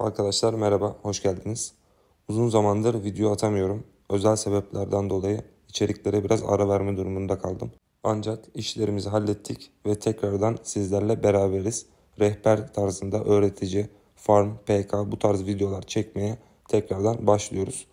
Arkadaşlar merhaba, hoş geldiniz. Uzun zamandır video atamıyorum. Özel sebeplerden dolayı içeriklere biraz ara verme durumunda kaldım. Ancak işlerimizi hallettik ve tekrardan sizlerle beraberiz. Rehber tarzında öğretici, farm, PK bu tarz videolar çekmeye tekrardan başlıyoruz.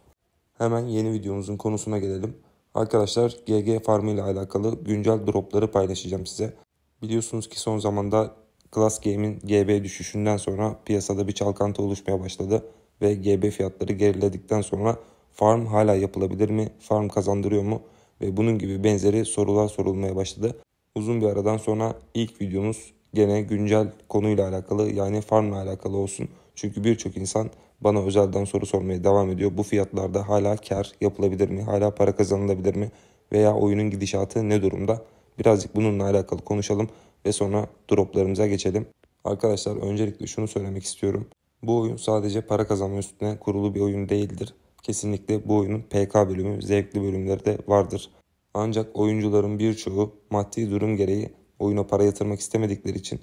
Hemen yeni videomuzun konusuna gelelim. Arkadaşlar GG Farm ile alakalı güncel dropları paylaşacağım size. Biliyorsunuz ki son zamanda Class Game'in GB düşüşünden sonra piyasada bir çalkantı oluşmaya başladı ve GB fiyatları geriledikten sonra farm hala yapılabilir mi, farm kazandırıyor mu ve bunun gibi benzeri sorular sorulmaya başladı. Uzun bir aradan sonra ilk videomuz gene güncel konuyla alakalı yani farm ile alakalı olsun. Çünkü birçok insan bana özelden soru sormaya devam ediyor. Bu fiyatlarda hala kar yapılabilir mi? Hala para kazanılabilir mi? Veya oyunun gidişatı ne durumda? Birazcık bununla alakalı konuşalım ve sonra droplarımıza geçelim. Arkadaşlar öncelikle şunu söylemek istiyorum. Bu oyun sadece para kazanma üstüne kurulu bir oyun değildir. Kesinlikle bu oyunun PK bölümü, zevkli bölümleri de vardır. Ancak oyuncuların birçoğu maddi durum gereği oyuna para yatırmak istemedikleri için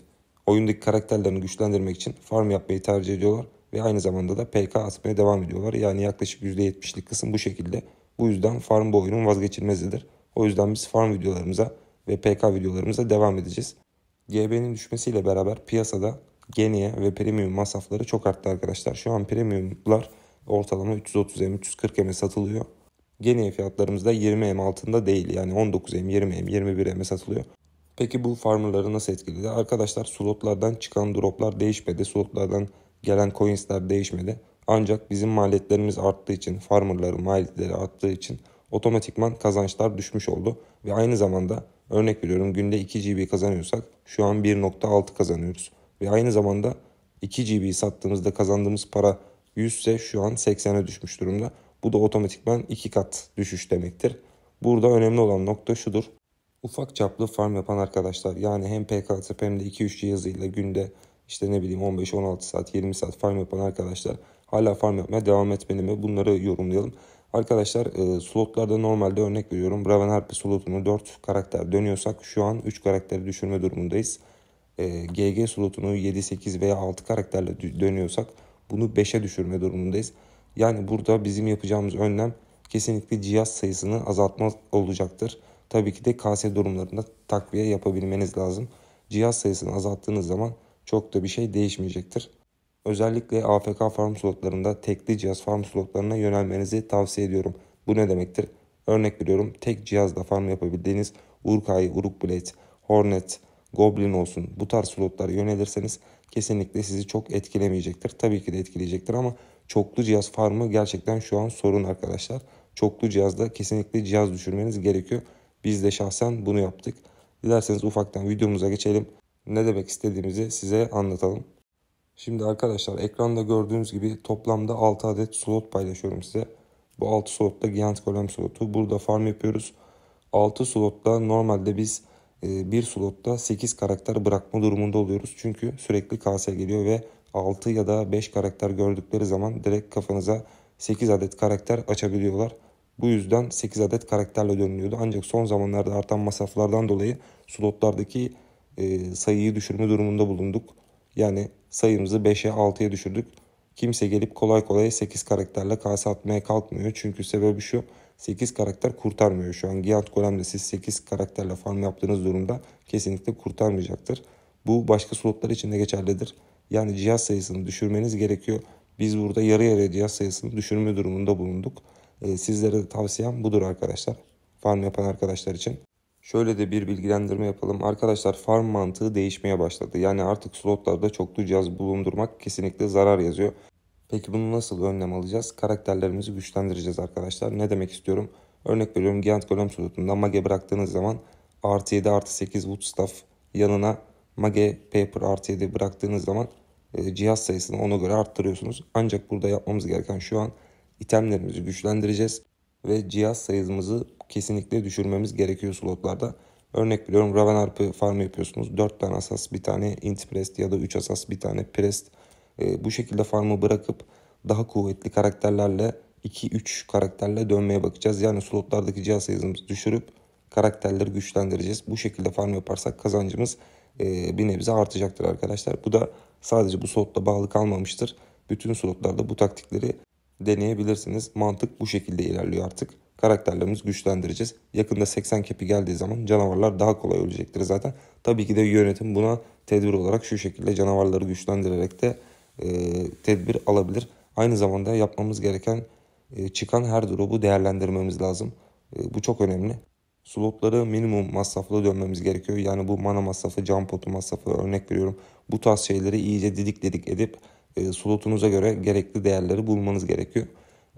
oyundaki karakterlerini güçlendirmek için farm yapmayı tercih ediyorlar ve aynı zamanda da PK atmaya devam ediyorlar. Yani yaklaşık %70'lik kısım bu şekilde. Bu yüzden farm bu oyunun vazgeçilmezidir. O yüzden biz farm videolarımıza ve PK videolarımıza devam edeceğiz. GB'nin düşmesiyle beraber piyasada geniye ve premium masrafları çok arttı arkadaşlar. Şu an premiumlar ortalama 330M 340M'e satılıyor. Geniye fiyatlarımız da 20M altında değil yani 19M 20M 21M'e satılıyor. Peki bu farmerları nasıl etkiledi? Arkadaşlar slotlardan çıkan droplar değişmedi. Slotlardan gelen coinsler değişmedi. Ancak bizim maliyetlerimiz arttığı için, farmerların maliyetleri arttığı için otomatikman kazançlar düşmüş oldu. Ve aynı zamanda Örnek veriyorum günde 2 GB kazanıyorsak şu an 1.6 kazanıyoruz. Ve aynı zamanda 2 GB sattığımızda kazandığımız para 100 ise şu an 80'e düşmüş durumda. Bu da otomatikman 2 kat düşüş demektir. Burada önemli olan nokta şudur. Ufak çaplı farm yapan arkadaşlar yani hem PK atıp hem de 2-3 cihazıyla günde işte ne bileyim 15-16 saat 20 saat farm yapan arkadaşlar hala farm yapmaya devam etmeli mi bunları yorumlayalım. Arkadaşlar e, slotlarda normalde örnek veriyorum Ravenharpy slotunu 4 karakter dönüyorsak şu an 3 karakteri düşürme durumundayız. E, GG slotunu 7, 8 veya 6 karakterle dönüyorsak bunu 5'e düşürme durumundayız. Yani burada bizim yapacağımız önlem kesinlikle cihaz sayısını azaltma olacaktır. Tabii ki de kase durumlarında takviye yapabilmeniz lazım. Cihaz sayısını azalttığınız zaman çok da bir şey değişmeyecektir. Özellikle AFK farm slotlarında tekli cihaz farm slotlarına yönelmenizi tavsiye ediyorum. Bu ne demektir? Örnek veriyorum tek cihazla farm yapabildiğiniz Urkai, Urukblade, Hornet, Goblin olsun bu tarz slotlara yönelirseniz kesinlikle sizi çok etkilemeyecektir. Tabii ki de etkileyecektir ama çoklu cihaz farmı gerçekten şu an sorun arkadaşlar. Çoklu cihazda kesinlikle cihaz düşürmeniz gerekiyor. Biz de şahsen bunu yaptık. Dilerseniz ufaktan videomuza geçelim. Ne demek istediğimizi size anlatalım. Şimdi arkadaşlar ekranda gördüğünüz gibi toplamda 6 adet slot paylaşıyorum size. Bu 6 slotta Giant Golem slotu. Burada farm yapıyoruz. 6 slotta normalde biz e, bir slotta 8 karakter bırakma durumunda oluyoruz. Çünkü sürekli kase geliyor ve 6 ya da 5 karakter gördükleri zaman direkt kafanıza 8 adet karakter açabiliyorlar. Bu yüzden 8 adet karakterle dönülüyordu. Ancak son zamanlarda artan masraflardan dolayı slotlardaki e, sayıyı düşürme durumunda bulunduk. Yani sayımızı 5'e 6'ya düşürdük. Kimse gelip kolay kolay 8 karakterle kase atmaya kalkmıyor. Çünkü sebebi şu 8 karakter kurtarmıyor şu an. Giant Golem'de siz 8 karakterle farm yaptığınız durumda kesinlikle kurtarmayacaktır. Bu başka slotlar için de geçerlidir. Yani cihaz sayısını düşürmeniz gerekiyor. Biz burada yarı yarıya cihaz sayısını düşürme durumunda bulunduk. Ee, sizlere de tavsiyem budur arkadaşlar. Farm yapan arkadaşlar için. Şöyle de bir bilgilendirme yapalım. Arkadaşlar farm mantığı değişmeye başladı. Yani artık slotlarda çoklu cihaz bulundurmak kesinlikle zarar yazıyor. Peki bunu nasıl önlem alacağız? Karakterlerimizi güçlendireceğiz arkadaşlar. Ne demek istiyorum? Örnek veriyorum Giant Golem slotunda mage bıraktığınız zaman artı 7 artı 8 Woodstaff yanına mage paper artı 7 bıraktığınız zaman e, cihaz sayısını ona göre arttırıyorsunuz. Ancak burada yapmamız gereken şu an itemlerimizi güçlendireceğiz ve cihaz sayımızı kesinlikle düşürmemiz gerekiyor slotlarda. Örnek biliyorum Raven Harp'ı farm yapıyorsunuz. 4 tane asas bir tane int prest ya da 3 asas bir tane prest. E, ee, bu şekilde farmı bırakıp daha kuvvetli karakterlerle 2-3 karakterle dönmeye bakacağız. Yani slotlardaki cihaz sayımızı düşürüp karakterleri güçlendireceğiz. Bu şekilde farm yaparsak kazancımız e, bir nebze artacaktır arkadaşlar. Bu da sadece bu slotla bağlı kalmamıştır. Bütün slotlarda bu taktikleri deneyebilirsiniz. Mantık bu şekilde ilerliyor artık karakterlerimizi güçlendireceğiz. Yakında 80 kepi geldiği zaman canavarlar daha kolay ölecektir zaten. Tabii ki de yönetim buna tedbir olarak şu şekilde canavarları güçlendirerek de e, tedbir alabilir. Aynı zamanda yapmamız gereken e, çıkan her drop'u değerlendirmemiz lazım. E, bu çok önemli. Slotları minimum masraflı dönmemiz gerekiyor. Yani bu mana masrafı, cam potu masrafı örnek veriyorum. Bu tarz şeyleri iyice didik dedik edip e, slotunuza göre gerekli değerleri bulmanız gerekiyor.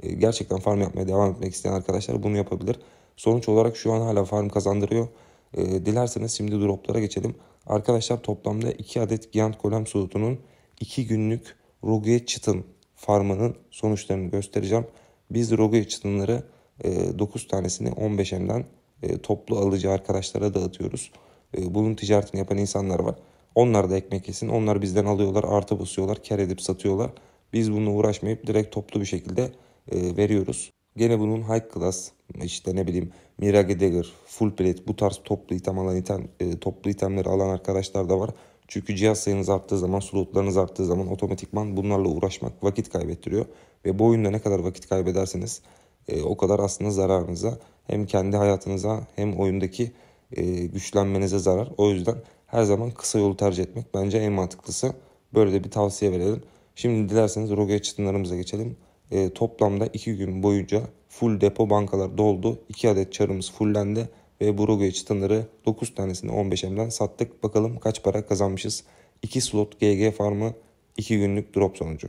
Ee, gerçekten farm yapmaya devam etmek isteyen arkadaşlar bunu yapabilir. Sonuç olarak şu an hala farm kazandırıyor. Ee, dilerseniz şimdi droplara geçelim. Arkadaşlar toplamda 2 adet Giant Golem sulutunun 2 günlük Rogue Chitin farmının sonuçlarını göstereceğim. Biz Rogue Chitin'ları e, 9 tanesini 15M'den e, toplu alıcı arkadaşlara dağıtıyoruz. E, bunun ticaretini yapan insanlar var. Onlar da ekmek yesin. Onlar bizden alıyorlar, artı basıyorlar, kar edip satıyorlar. Biz bununla uğraşmayıp direkt toplu bir şekilde e, veriyoruz. Gene bunun high class işte ne bileyim Mirage Dagger, Full Plate bu tarz toplu item alan item, e, toplu itemleri alan arkadaşlar da var. Çünkü cihaz sayınız arttığı zaman, slotlarınız arttığı zaman otomatikman bunlarla uğraşmak vakit kaybettiriyor. Ve bu oyunda ne kadar vakit kaybederseniz e, o kadar aslında zararınıza hem kendi hayatınıza hem oyundaki e, güçlenmenize zarar. O yüzden her zaman kısa yolu tercih etmek bence en mantıklısı. Böyle de bir tavsiye verelim. Şimdi dilerseniz Rogue Çıtınlarımıza geçelim. E, toplamda 2 gün boyunca full depo bankalar doldu. 2 adet çarımız fullendi ve Broadway çıtınları 9 tanesini 15M'den sattık. Bakalım kaç para kazanmışız. 2 slot GG farmı 2 günlük drop sonucu.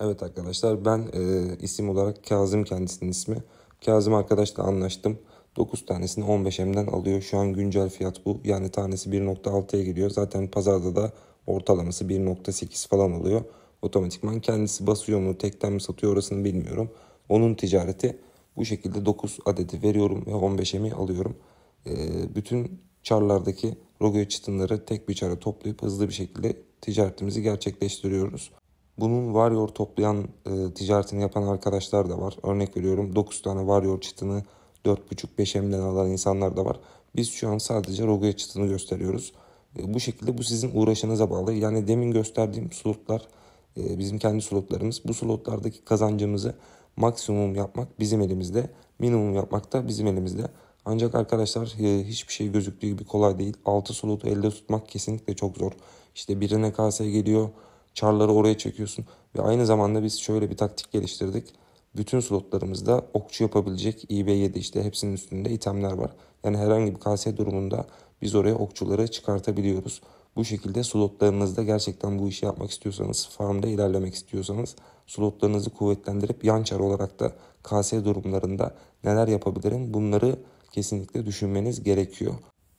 Evet arkadaşlar ben e, isim olarak Kazım kendisinin ismi. Kazım arkadaşla anlaştım. 9 tanesini 15M'den alıyor. Şu an güncel fiyat bu. Yani tanesi 1.6'ya gidiyor. Zaten pazarda da ortalaması 1.8 falan oluyor otomatikman kendisi basıyor mu tekten mi satıyor orasını bilmiyorum. Onun ticareti bu şekilde 9 adeti veriyorum ve 15'emi alıyorum. E, bütün çarlardaki rogoya çıtınları tek bir çara toplayıp hızlı bir şekilde ticaretimizi gerçekleştiriyoruz. Bunun varyor toplayan e, ticaretini yapan arkadaşlar da var. Örnek veriyorum 9 tane varyor çıtını 4,5-5 emden alan insanlar da var. Biz şu an sadece rogoya çıtını gösteriyoruz. E, bu şekilde bu sizin uğraşınıza bağlı. Yani demin gösterdiğim slotlar ee, bizim kendi slotlarımız. Bu slotlardaki kazancımızı maksimum yapmak bizim elimizde, minimum yapmak da bizim elimizde. Ancak arkadaşlar e, hiçbir şey gözüktüğü gibi kolay değil. 6 slotu elde tutmak kesinlikle çok zor. İşte birine KS geliyor, çarları oraya çekiyorsun. Ve aynı zamanda biz şöyle bir taktik geliştirdik. Bütün slotlarımızda okçu yapabilecek IB7 işte hepsinin üstünde itemler var. Yani herhangi bir KS durumunda biz oraya okçuları çıkartabiliyoruz. Bu şekilde slotlarınızda gerçekten bu işi yapmak istiyorsanız, farmda ilerlemek istiyorsanız slotlarınızı kuvvetlendirip yan çar olarak da KS durumlarında neler yapabilirim bunları kesinlikle düşünmeniz gerekiyor.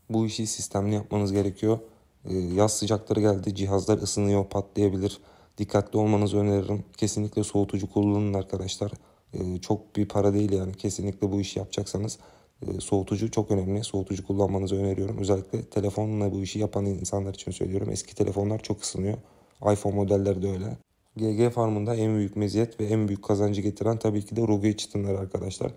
Bu işi sistemli yapmanız gerekiyor. Ee, yaz sıcakları geldi, cihazlar ısınıyor, patlayabilir. Dikkatli olmanızı öneririm. Kesinlikle soğutucu kullanın arkadaşlar. Ee, çok bir para değil yani kesinlikle bu işi yapacaksanız ee, soğutucu çok önemli. Soğutucu kullanmanızı öneriyorum. Özellikle telefonla bu işi yapan insanlar için söylüyorum. Eski telefonlar çok ısınıyor. iPhone modelleri de öyle. GG Farm'ında en büyük meziyet ve en büyük kazancı getiren tabii ki de Rogue çıtınları arkadaşlar.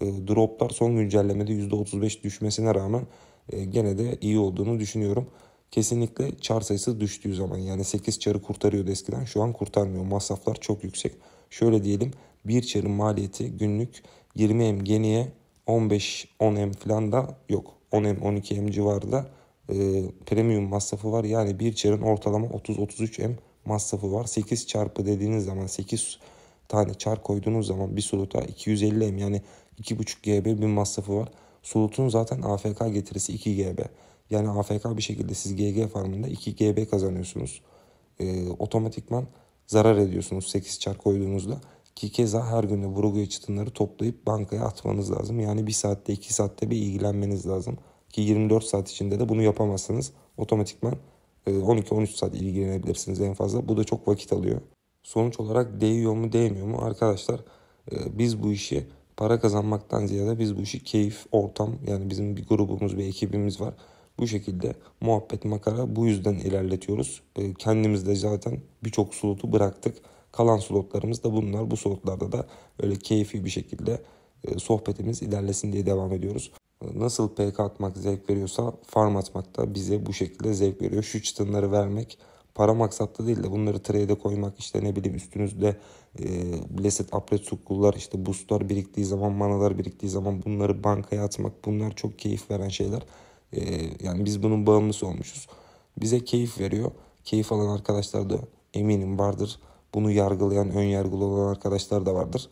Ee, droplar son güncellemede %35 düşmesine rağmen e, gene de iyi olduğunu düşünüyorum. Kesinlikle çar sayısı düştüğü zaman yani 8 çarı kurtarıyordu eskiden şu an kurtarmıyor. Masraflar çok yüksek. Şöyle diyelim bir çarın maliyeti günlük 20 geniye. 15-10M falan da yok. 10M 12M civarında e, premium masrafı var. Yani bir çarın ortalama 30-33M masrafı var. 8 çarpı dediğiniz zaman 8 tane çar koyduğunuz zaman bir suluta 250M yani 2.5 GB bir masrafı var. Sulutun zaten AFK getirisi 2 GB. Yani AFK bir şekilde siz GG farmında 2 GB kazanıyorsunuz. E, otomatikman zarar ediyorsunuz 8 çar koyduğunuzda. Ki keza her gün de Brogoya çıtınları toplayıp bankaya atmanız lazım. Yani bir saatte iki saatte bir ilgilenmeniz lazım. Ki 24 saat içinde de bunu yapamazsanız otomatikman 12-13 e, saat ilgilenebilirsiniz en fazla. Bu da çok vakit alıyor. Sonuç olarak değiyor mu değmiyor mu? Arkadaşlar e, biz bu işi para kazanmaktan ziyade biz bu işi keyif, ortam yani bizim bir grubumuz, bir ekibimiz var. Bu şekilde muhabbet makara bu yüzden ilerletiyoruz. E, kendimiz de zaten birçok sulutu bıraktık. Kalan slotlarımız da bunlar. Bu slotlarda da öyle keyfi bir şekilde e, sohbetimiz ilerlesin diye devam ediyoruz. Nasıl PK atmak zevk veriyorsa farm atmak da bize bu şekilde zevk veriyor. Şu çıtınları vermek para maksatlı değil de bunları trade'e koymak işte ne bileyim üstünüzde e, blessed upgrade sukullar işte boostlar biriktiği zaman manalar biriktiği zaman bunları bankaya atmak bunlar çok keyif veren şeyler. E, yani biz bunun bağımlısı olmuşuz. Bize keyif veriyor. Keyif alan arkadaşlar da eminim vardır. Bunu yargılayan, ön yargılı olan arkadaşlar da vardır.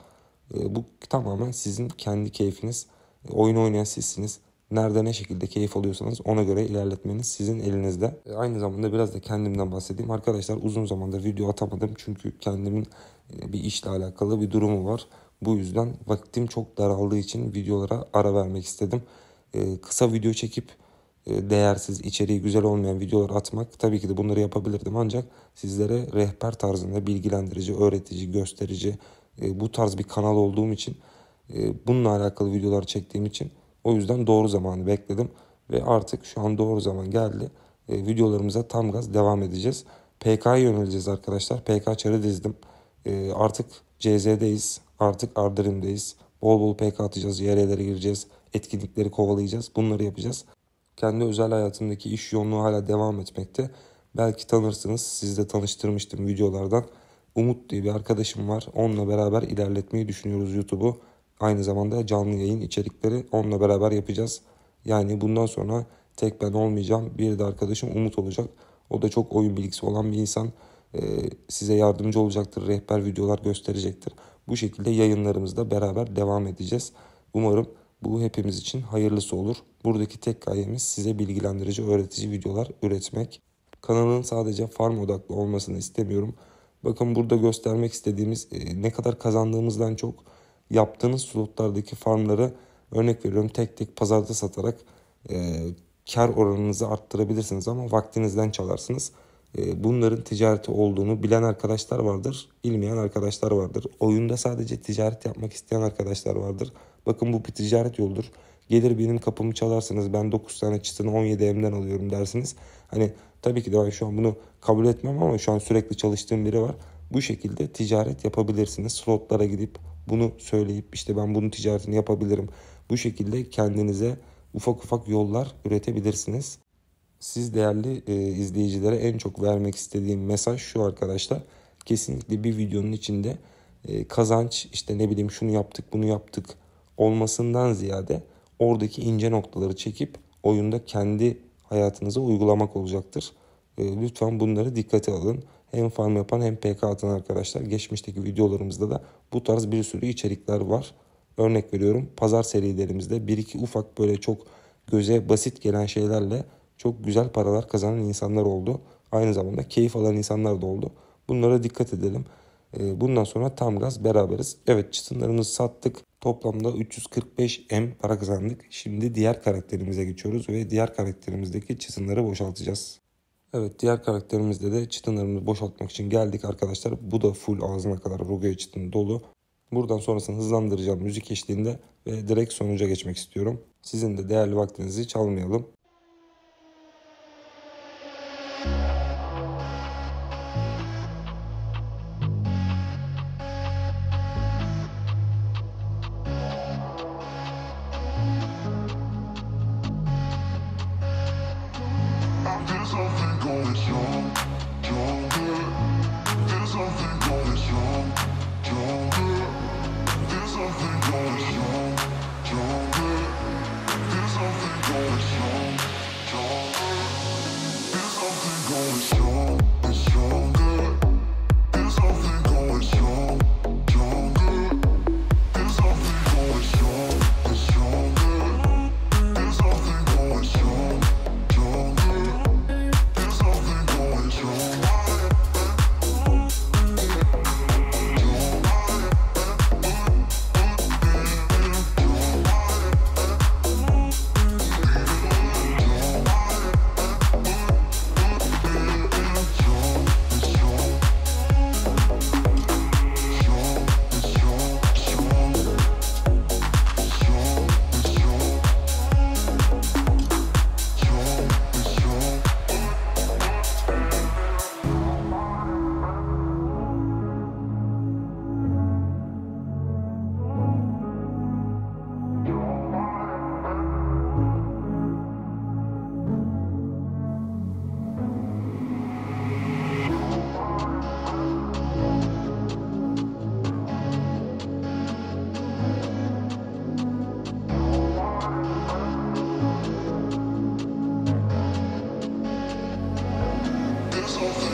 Ee, bu tamamen sizin kendi keyfiniz. Ee, oyun oynayan sizsiniz. Nerede ne şekilde keyif alıyorsanız ona göre ilerletmeniz sizin elinizde. Ee, aynı zamanda biraz da kendimden bahsedeyim. Arkadaşlar uzun zamandır video atamadım çünkü kendimin e, bir işle alakalı bir durumu var. Bu yüzden vaktim çok daraldığı için videolara ara vermek istedim. Kısa video çekip e, değersiz, içeriği güzel olmayan videolar atmak tabii ki de bunları yapabilirdim ancak sizlere rehber tarzında bilgilendirici, öğretici, gösterici e, bu tarz bir kanal olduğum için e, bununla alakalı videolar çektiğim için o yüzden doğru zamanı bekledim ve artık şu an doğru zaman geldi. Videolarımıza tam gaz devam edeceğiz. PK'ya yöneleceğiz arkadaşlar. PK çarı dizdim. Artık CZ'deyiz. Artık Ardırım'dayız Bol bol PK atacağız. YR'lere gireceğiz. Etkinlikleri kovalayacağız. Bunları yapacağız. Kendi özel hayatındaki iş yoğunluğu hala devam etmekte. Belki tanırsınız sizle tanıştırmıştım videolardan. Umut diye bir arkadaşım var. Onunla beraber ilerletmeyi düşünüyoruz YouTube'u. Aynı zamanda canlı yayın içerikleri onunla beraber yapacağız. Yani bundan sonra tek ben olmayacağım. Bir de arkadaşım Umut olacak. O da çok oyun bilgisi olan bir insan. Ee, size yardımcı olacaktır. Rehber videolar gösterecektir. Bu şekilde yayınlarımızda beraber devam edeceğiz. Umarım bu hepimiz için hayırlısı olur. Buradaki tek gayemiz size bilgilendirici, öğretici videolar üretmek. Kanalın sadece farm odaklı olmasını istemiyorum. Bakın burada göstermek istediğimiz e, ne kadar kazandığımızdan çok yaptığınız slotlardaki farmları örnek veriyorum tek tek pazarda satarak e, kar oranınızı arttırabilirsiniz ama vaktinizden çalarsınız. E, bunların ticareti olduğunu bilen arkadaşlar vardır, bilmeyen arkadaşlar vardır. Oyunda sadece ticaret yapmak isteyen arkadaşlar vardır. Bakın bu bir ticaret yoldur. Gelir benim kapımı çalarsanız ben 9 tane çıtanı 17 emden alıyorum dersiniz. Hani tabii ki de ben şu an bunu kabul etmem ama şu an sürekli çalıştığım biri var. Bu şekilde ticaret yapabilirsiniz. Slotlara gidip bunu söyleyip işte ben bunun ticaretini yapabilirim. Bu şekilde kendinize ufak ufak yollar üretebilirsiniz. Siz değerli e, izleyicilere en çok vermek istediğim mesaj şu arkadaşlar. Kesinlikle bir videonun içinde e, kazanç işte ne bileyim şunu yaptık bunu yaptık olmasından ziyade oradaki ince noktaları çekip oyunda kendi hayatınıza uygulamak olacaktır. Ee, lütfen bunları dikkate alın. Hem farm yapan hem PK atan arkadaşlar geçmişteki videolarımızda da bu tarz bir sürü içerikler var. Örnek veriyorum pazar serilerimizde bir iki ufak böyle çok göze basit gelen şeylerle çok güzel paralar kazanan insanlar oldu. Aynı zamanda keyif alan insanlar da oldu. Bunlara dikkat edelim. Ee, bundan sonra tam gaz beraberiz. Evet çıtınlarımızı sattık. Toplamda 345 M para kazandık. Şimdi diğer karakterimize geçiyoruz ve diğer karakterimizdeki çıtınları boşaltacağız. Evet diğer karakterimizde de çıtınlarımızı boşaltmak için geldik arkadaşlar. Bu da full ağzına kadar Rogue çıtın dolu. Buradan sonrasını hızlandıracağım müzik eşliğinde ve direkt sonuca geçmek istiyorum. Sizin de değerli vaktinizi çalmayalım. Thank you.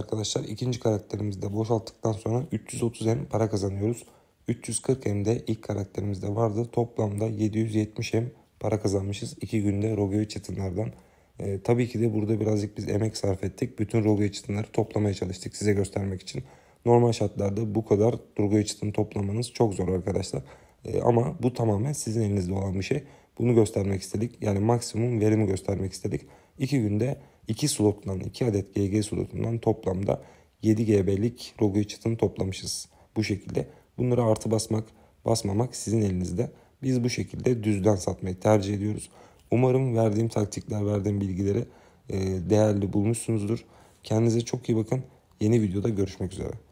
arkadaşlar ikinci karakterimizde boşalttıktan sonra 330 M para kazanıyoruz. 340 M de ilk karakterimizde vardı. Toplamda 770 M para kazanmışız. 2 günde Rogue Çetinler'den. ee, tabii ki de burada birazcık biz emek sarf ettik. Bütün Rogue Çetinler'i toplamaya çalıştık size göstermek için. Normal şartlarda bu kadar Rogue Çetin toplamanız çok zor arkadaşlar. ee, ama bu tamamen sizin elinizde olan bir şey. Bunu göstermek istedik. Yani maksimum verimi göstermek istedik. 2 günde 2 slottan 2 adet GG slotundan toplamda 7 GB'lik logo çıtını toplamışız. Bu şekilde bunları artı basmak basmamak sizin elinizde. Biz bu şekilde düzden satmayı tercih ediyoruz. Umarım verdiğim taktikler, verdiğim bilgilere e, değerli bulmuşsunuzdur. Kendinize çok iyi bakın. Yeni videoda görüşmek üzere.